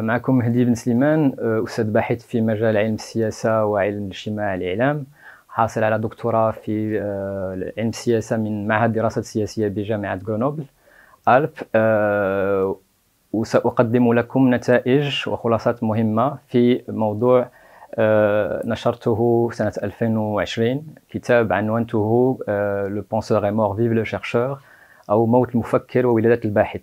معكم مهدي بن سليمان آه، أستاذ باحث في مجال علم السياسة وعلم الاجتماع الإعلام حاصل على دكتوراه في آه، علم السياسة من معهد دراسات سياسية بجامعة غرونوبل ألب آه، وسأقدم لكم نتائج وخلاصات مهمة في موضوع نشرته سنة 2020 كتاب عنوانته لو بونسور مور فيف لو شيرشور أو موت المفكر وولادة الباحث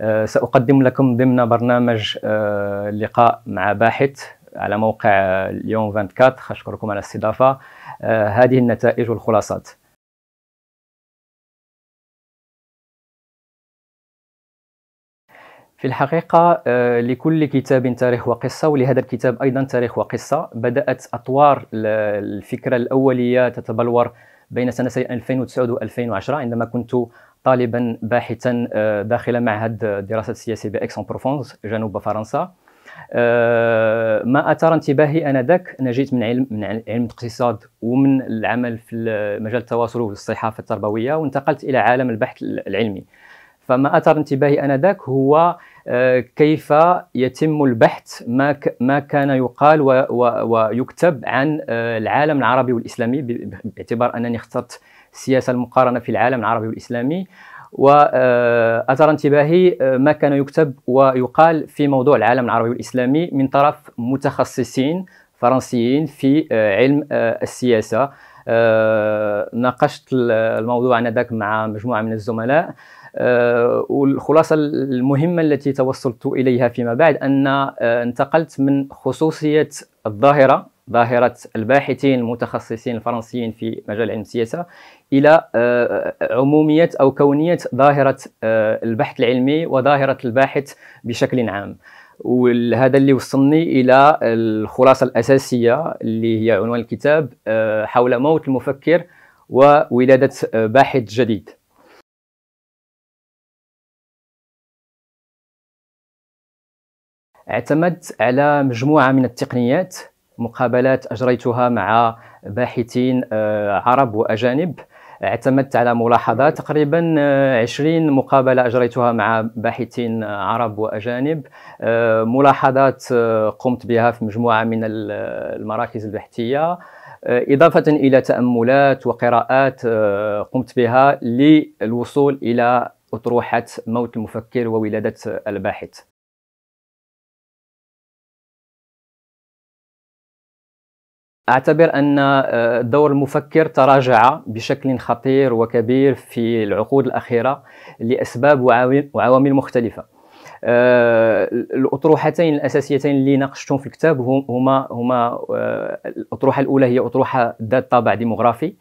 آه، سأقدم لكم ضمن برنامج آه، لقاء مع باحث على موقع اليوم 24 أشكركم على الاستضافة آه، هذه النتائج والخلاصات في الحقيقة لكل كتاب تاريخ وقصة ولهذا الكتاب أيضا تاريخ وقصة بدأت أطوار الفكرة الأولية تتبلور بين سنتي 2009 و 2010 عندما كنت طالبا باحثا آه، داخل معهد الدراسات السياسية بإكس أون بروفونز جنوب فرنسا آه، ما اثار انتباهي انذاك انا جيت من علم من علم الاقتصاد ومن العمل في مجال التواصل والصحافه التربويه وانتقلت الى عالم البحث العلمي فما اثار انتباهي انذاك هو آه، كيف يتم البحث ما ما كان يقال ويكتب عن العالم العربي والاسلامي باعتبار انني اخترت السياسه المقارنه في العالم العربي والاسلامي واثر انتباهي آه، ما كان يكتب ويقال في موضوع العالم العربي والاسلامي من طرف متخصصين فرنسيين في آه، علم آه، السياسه ناقشت الموضوع انذاك مع مجموعه من الزملاء والخلاصه المهمه التي توصلت اليها فيما بعد ان انتقلت من خصوصيه الظاهره ظاهره الباحثين المتخصصين الفرنسيين في مجال علم السياسه الى آه، آه، عموميه او كونيه ظاهره آه، البحث العلمي وظاهره الباحث بشكل عام وهذا اللي وصلني الى الخلاصه الاساسيه اللي هي عنوان الكتاب حول موت المفكر وولاده باحث جديد اعتمدت على مجموعه من التقنيات مقابلات اجريتها مع باحثين عرب واجانب اعتمدت على ملاحظات تقريبا 20 آه، مقابلة أجريتها مع باحثين عرب وأجانب آه، ملاحظات آه، قمت بها في مجموعة من المراكز البحثية إضافة إلى تأملات وقراءات قمت بها للوصول إلى أطروحة موت المفكر وولادة الباحث اعتبر ان آه، دور المفكر تراجع بشكل خطير وكبير في العقود الاخيره لاسباب وعوامل مختلفه آه، الاطروحتين الاساسيتين اللي ناقشتهم في الكتاب هما هما آه، الاطروحه الاولى هي اطروحه ذات طابع ديموغرافي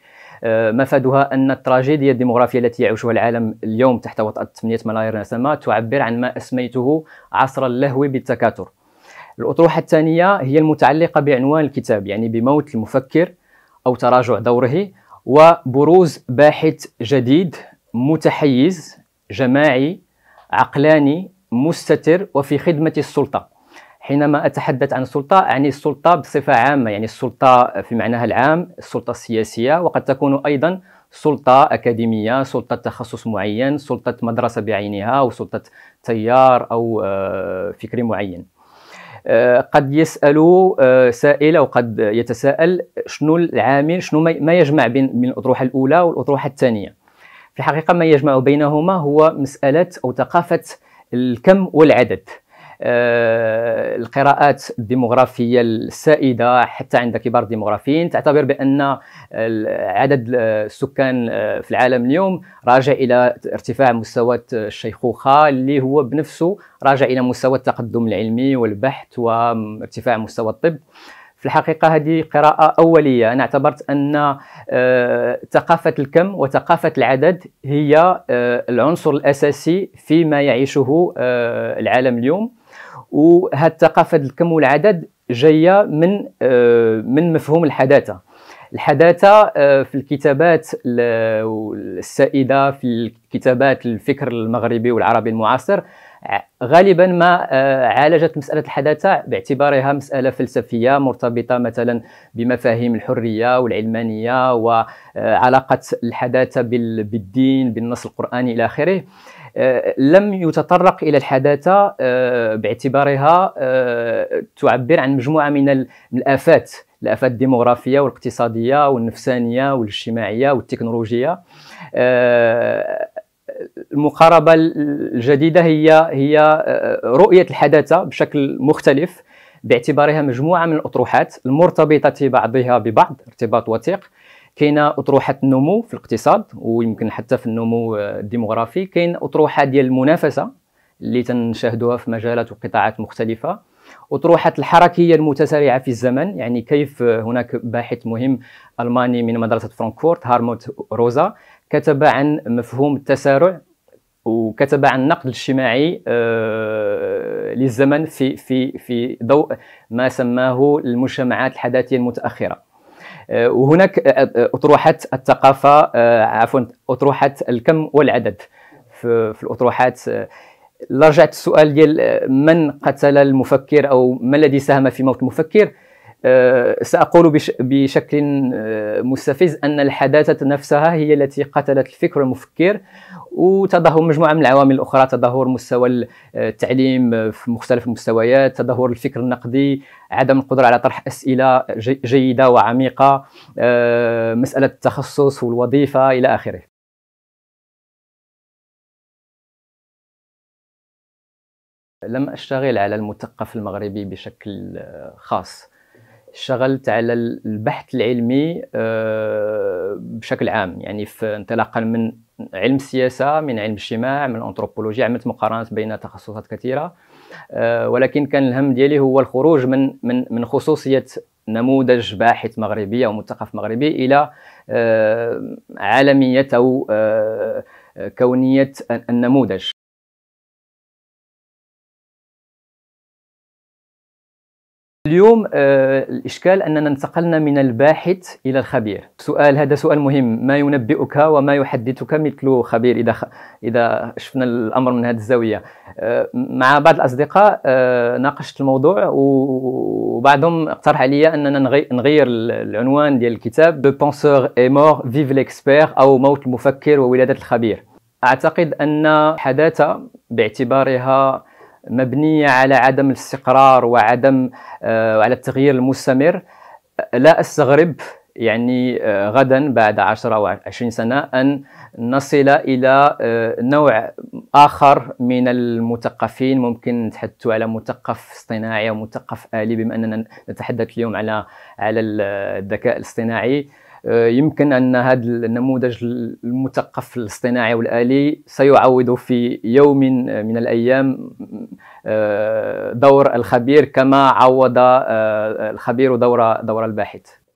مفادها ان التراجيديا الديموغرافيه التي يعيشها العالم اليوم تحت وطأة 8 ملايير نسمه تعبر عن ما اسميته عصر اللهو بالتكاثر الأطروحة الثانية هي المتعلقة بعنوان الكتاب يعني بموت المفكر أو تراجع دوره وبروز باحث جديد متحيز جماعي عقلاني مستتر وفي خدمة السلطة حينما أتحدث عن السلطة أعني السلطة بصفة عامة يعني السلطة في معناها العام السلطة السياسية وقد تكون أيضا سلطة أكاديمية سلطة تخصص معين سلطة مدرسة بعينها أو سلطة تيار أو آه، فكر معين آه، قد يسال آه، سائل او قد يتساءل شنو العامل شنو ما يجمع بين من الاطروحه الاولى والاطروحه الثانيه في الحقيقه ما يجمع بينهما هو مساله او ثقافه الكم والعدد آه، القراءات الديموغرافيه السائده حتى عند كبار الديموغرافيين تعتبر بان عدد السكان آه، في العالم اليوم راجع الى ارتفاع مستوى الشيخوخه اللي هو بنفسه راجع الى مستوى التقدم العلمي والبحث وارتفاع مستوى الطب في الحقيقه هذه قراءه اوليه انا اعتبرت ان آه، ثقافه الكم وثقافه العدد هي العنصر الاساسي فيما يعيشه العالم اليوم وهذه الثقافه الكم والعدد جايه من آه، من مفهوم الحداثه الحداثه آه، في الكتابات السائده في كتابات الفكر المغربي والعربي المعاصر غالبا ما آه، عالجت مساله الحداثه باعتبارها مساله فلسفيه مرتبطه مثلا بمفاهيم الحريه والعلمانيه وعلاقه الحداثه بالدين بالنص القراني الى اخره آه، لم يتطرق الى الحداثه آه، باعتبارها آه، تعبر عن مجموعه من الافات الافات الديموغرافيه والاقتصاديه والنفسانيه والاجتماعيه والتكنولوجيه المقاربه الجديده هي هي رؤيه الحداثه بشكل مختلف باعتبارها مجموعه من الاطروحات المرتبطه بعضها ببعض ارتباط وثيق كاينه اطروحه النمو في الاقتصاد ويمكن حتى في النمو آه، الديموغرافي كاين اطروحه ديال المنافسه اللي تنشاهدوها في مجالات وقطاعات مختلفه اطروحه الحركيه المتسارعه في الزمن يعني كيف آه، هناك باحث مهم الماني من مدرسه فرانكفورت هارموت روزا كتب عن مفهوم التسارع وكتب عن النقد الاجتماعي آه، للزمن في في في ضوء ما سماه المجتمعات الحداثيه المتاخره آه، وهناك آه، آه، اطروحات الثقافة عفوا اطروحات الكم والعدد في الأطروحات لرجعت السؤال ديال من قتل المفكر أو ما الذي ساهم في موت المفكر آه، سأقول بشكل آه، مستفز أن الحداثة نفسها هي التي قتلت الفكر المفكر وتدهور مجموعة من العوامل الأخرى تدهور مستوى آه، التعليم في مختلف المستويات تدهور الفكر النقدي عدم القدرة على طرح أسئلة جيدة وعميقة مسألة التخصص والوظيفة إلى آخره لم أشتغل على المثقف المغربي بشكل خاص اشتغلت على البحث العلمي آه، بشكل عام يعني انطلاقا من علم السياسه من علم الاجتماع من الانثروبولوجيا عملت مقارنات بين تخصصات كثيره آه، ولكن كان الهم ديالي هو الخروج من من من خصوصيه نموذج باحث مغربي او مثقف مغربي الى آه، عالميه او كونيه النموذج اليوم آه، الإشكال أننا انتقلنا من الباحث إلى الخبير سؤال هذا سؤال مهم ما ينبئك وما يحدثك مثل خبير إذا خ... إذا شفنا الأمر من هذه الزاوية آه، مع بعض الأصدقاء آه، ناقشت الموضوع وبعضهم اقترح علي أننا نغير العنوان ديال الكتاب دو بونسور اي مور فيف ليكسبير أو موت المفكر وولادة الخبير أعتقد أن الحداثة باعتبارها مبنيه على عدم الاستقرار وعدم وعلى آه، التغيير المستمر لا استغرب يعني آه، غدا بعد 10 او 20 سنه ان نصل الى آه، نوع اخر من المثقفين ممكن نتحدث على مثقف اصطناعي او مثقف الي بما اننا نتحدث اليوم على على الذكاء الاصطناعي آه، يمكن ان هذا النموذج المثقف الاصطناعي والالي سيعوض في يوم من الايام آه، دور الخبير كما عوض آه، الخبير دور دور الباحث